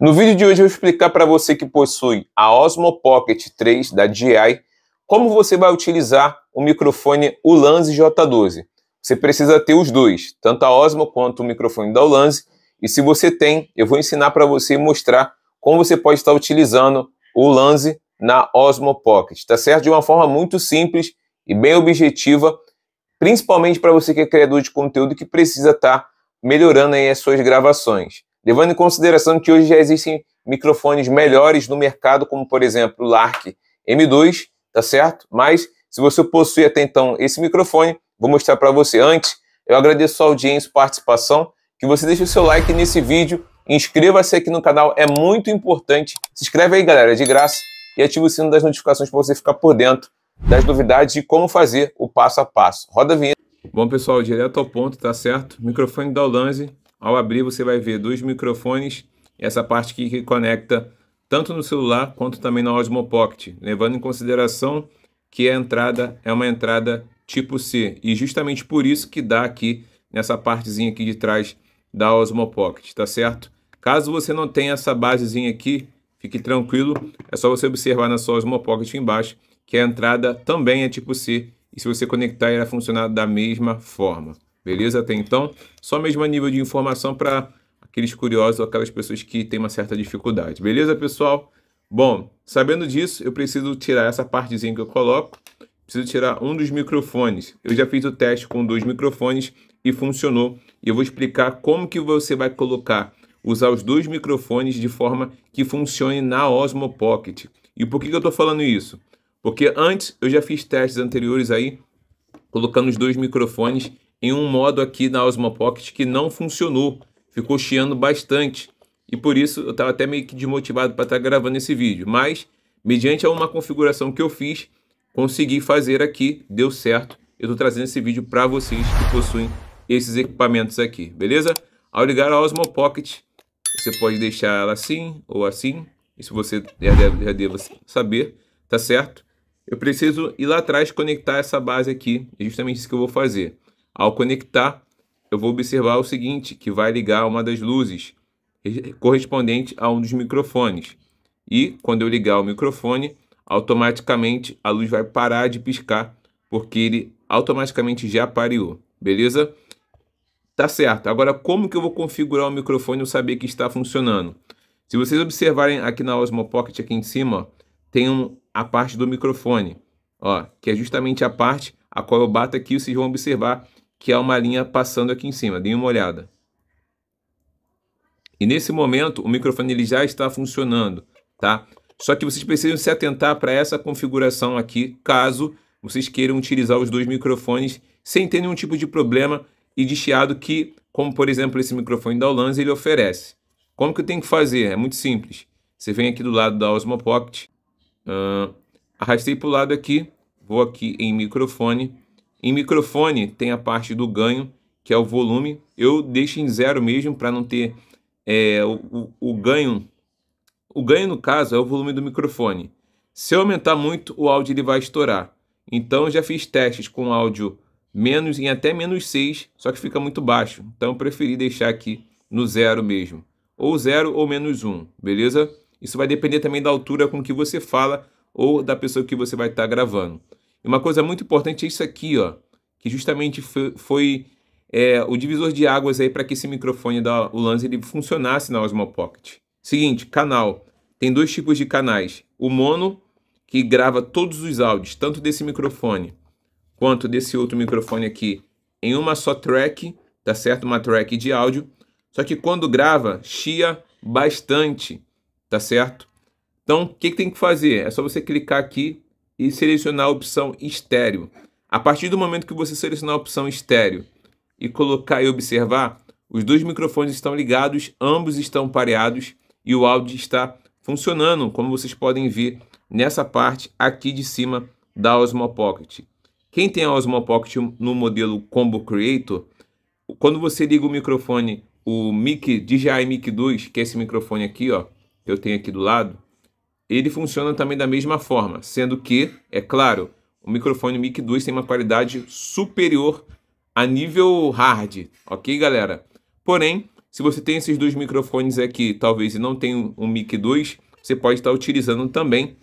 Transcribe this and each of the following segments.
No vídeo de hoje eu vou explicar para você que possui a Osmo Pocket 3 da DJI como você vai utilizar o microfone Ulanzi J12. Você precisa ter os dois, tanto a Osmo quanto o microfone da Ulanzi. E se você tem, eu vou ensinar para você e mostrar como você pode estar utilizando o Ulanzi na Osmo Pocket, tá certo? De uma forma muito simples e bem objetiva, principalmente para você que é criador de conteúdo que precisa estar tá melhorando aí as suas gravações levando em consideração que hoje já existem microfones melhores no mercado, como por exemplo o Lark M2, tá certo? Mas se você possui até então esse microfone, vou mostrar para você antes. Eu agradeço a audiência e participação, que você deixe o seu like nesse vídeo, inscreva-se aqui no canal, é muito importante. Se inscreve aí, galera, de graça e ativa o sino das notificações para você ficar por dentro das novidades de como fazer o passo a passo. Roda a vinheta. Bom, pessoal, direto ao ponto, tá certo? Microfone da Olanze, ao abrir, você vai ver dois microfones, essa parte aqui que conecta tanto no celular quanto também na Osmo Pocket, levando em consideração que a entrada é uma entrada tipo C, e justamente por isso que dá aqui nessa partezinha aqui de trás da Osmo Pocket, tá certo? Caso você não tenha essa basezinha aqui, fique tranquilo, é só você observar na sua Osmo Pocket embaixo, que a entrada também é tipo C, e se você conectar, irá funcionar da mesma forma. Beleza? Até então, só mesmo a nível de informação para aqueles curiosos ou aquelas pessoas que têm uma certa dificuldade. Beleza, pessoal? Bom, sabendo disso, eu preciso tirar essa partezinha que eu coloco. Preciso tirar um dos microfones. Eu já fiz o teste com dois microfones e funcionou. E eu vou explicar como que você vai colocar, usar os dois microfones de forma que funcione na Osmo Pocket. E por que, que eu estou falando isso? Porque antes eu já fiz testes anteriores aí, colocando os dois microfones em um modo aqui na Osmo Pocket que não funcionou, ficou chiando bastante e por isso eu estava até meio que desmotivado para estar tá gravando esse vídeo, mas mediante uma configuração que eu fiz, consegui fazer aqui, deu certo, eu estou trazendo esse vídeo para vocês que possuem esses equipamentos aqui, beleza? Ao ligar a Osmo Pocket, você pode deixar ela assim ou assim, isso você já deve, já deve saber, tá certo? Eu preciso ir lá atrás conectar essa base aqui, é justamente isso que eu vou fazer. Ao conectar, eu vou observar o seguinte, que vai ligar uma das luzes eh, correspondente a um dos microfones. E quando eu ligar o microfone, automaticamente a luz vai parar de piscar, porque ele automaticamente já pariu, beleza? Tá certo. Agora, como que eu vou configurar o microfone e saber que está funcionando? Se vocês observarem aqui na Osmo Pocket, aqui em cima, ó, tem um, a parte do microfone, ó, que é justamente a parte a qual eu bato aqui, vocês vão observar que há é uma linha passando aqui em cima. Dê uma olhada. E nesse momento, o microfone ele já está funcionando, tá? Só que vocês precisam se atentar para essa configuração aqui, caso vocês queiram utilizar os dois microfones sem ter nenhum tipo de problema e de chiado que, como por exemplo esse microfone da Olanz, ele oferece. Como que eu tenho que fazer? É muito simples. Você vem aqui do lado da Osmo Pocket, uh, arrastei para o lado aqui, vou aqui em microfone, em microfone tem a parte do ganho, que é o volume. Eu deixo em zero mesmo para não ter é, o, o, o ganho. O ganho, no caso, é o volume do microfone. Se eu aumentar muito, o áudio ele vai estourar. Então eu já fiz testes com áudio menos em até menos 6, só que fica muito baixo. Então eu preferi deixar aqui no zero mesmo. Ou zero ou menos um, beleza? Isso vai depender também da altura com que você fala ou da pessoa que você vai estar tá gravando. E uma coisa muito importante é isso aqui, ó, que justamente foi, foi é, o divisor de águas aí para que esse microfone da Ulanz ele funcionasse na Osmo Pocket. Seguinte, canal. Tem dois tipos de canais. O mono, que grava todos os áudios, tanto desse microfone quanto desse outro microfone aqui, em uma só track, tá certo? Uma track de áudio. Só que quando grava, chia bastante, tá certo? Então, o que, que, tem que fazer? É só você clicar aqui e selecionar a opção estéreo. A partir do momento que você selecionar a opção estéreo e colocar e observar, os dois microfones estão ligados, ambos estão pareados e o áudio está funcionando, como vocês podem ver nessa parte aqui de cima da Osmo Pocket. Quem tem a Osmo Pocket no modelo Combo Creator, quando você liga o microfone, o mic DJI Mic 2, que é esse microfone aqui, ó, que eu tenho aqui do lado, ele funciona também da mesma forma, sendo que, é claro, o microfone mic 2 tem uma qualidade superior a nível hard, ok, galera? Porém, se você tem esses dois microfones aqui, talvez e não tem um mic 2, você pode estar utilizando também,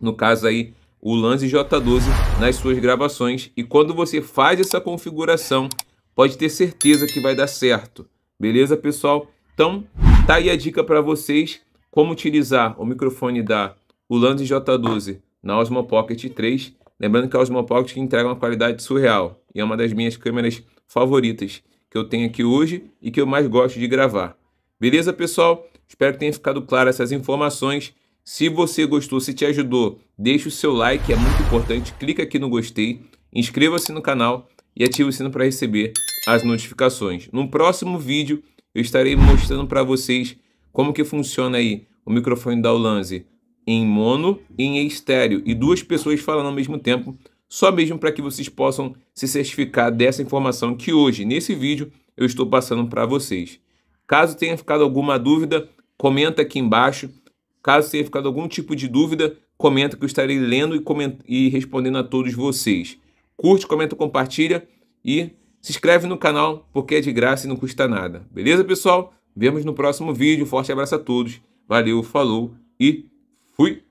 no caso aí, o Lance J12 nas suas gravações. E quando você faz essa configuração, pode ter certeza que vai dar certo. Beleza, pessoal? Então, tá aí a dica para vocês. Como utilizar o microfone da Ulanzi J12 na Osmo Pocket 3. Lembrando que a Osmo Pocket entrega uma qualidade surreal e é uma das minhas câmeras favoritas que eu tenho aqui hoje e que eu mais gosto de gravar. Beleza, pessoal? Espero que tenha ficado claro essas informações. Se você gostou, se te ajudou, deixe o seu like, é muito importante. Clica aqui no gostei, inscreva-se no canal e ative o sino para receber as notificações. No próximo vídeo, eu estarei mostrando para vocês como que funciona aí o microfone da Ulanzi? Em mono e em estéreo. E duas pessoas falando ao mesmo tempo, só mesmo para que vocês possam se certificar dessa informação que hoje, nesse vídeo, eu estou passando para vocês. Caso tenha ficado alguma dúvida, comenta aqui embaixo. Caso tenha ficado algum tipo de dúvida, comenta que eu estarei lendo e, e respondendo a todos vocês. Curte, comenta, compartilha e se inscreve no canal porque é de graça e não custa nada. Beleza, pessoal? Vemos no próximo vídeo. Forte abraço a todos. Valeu, falou e fui!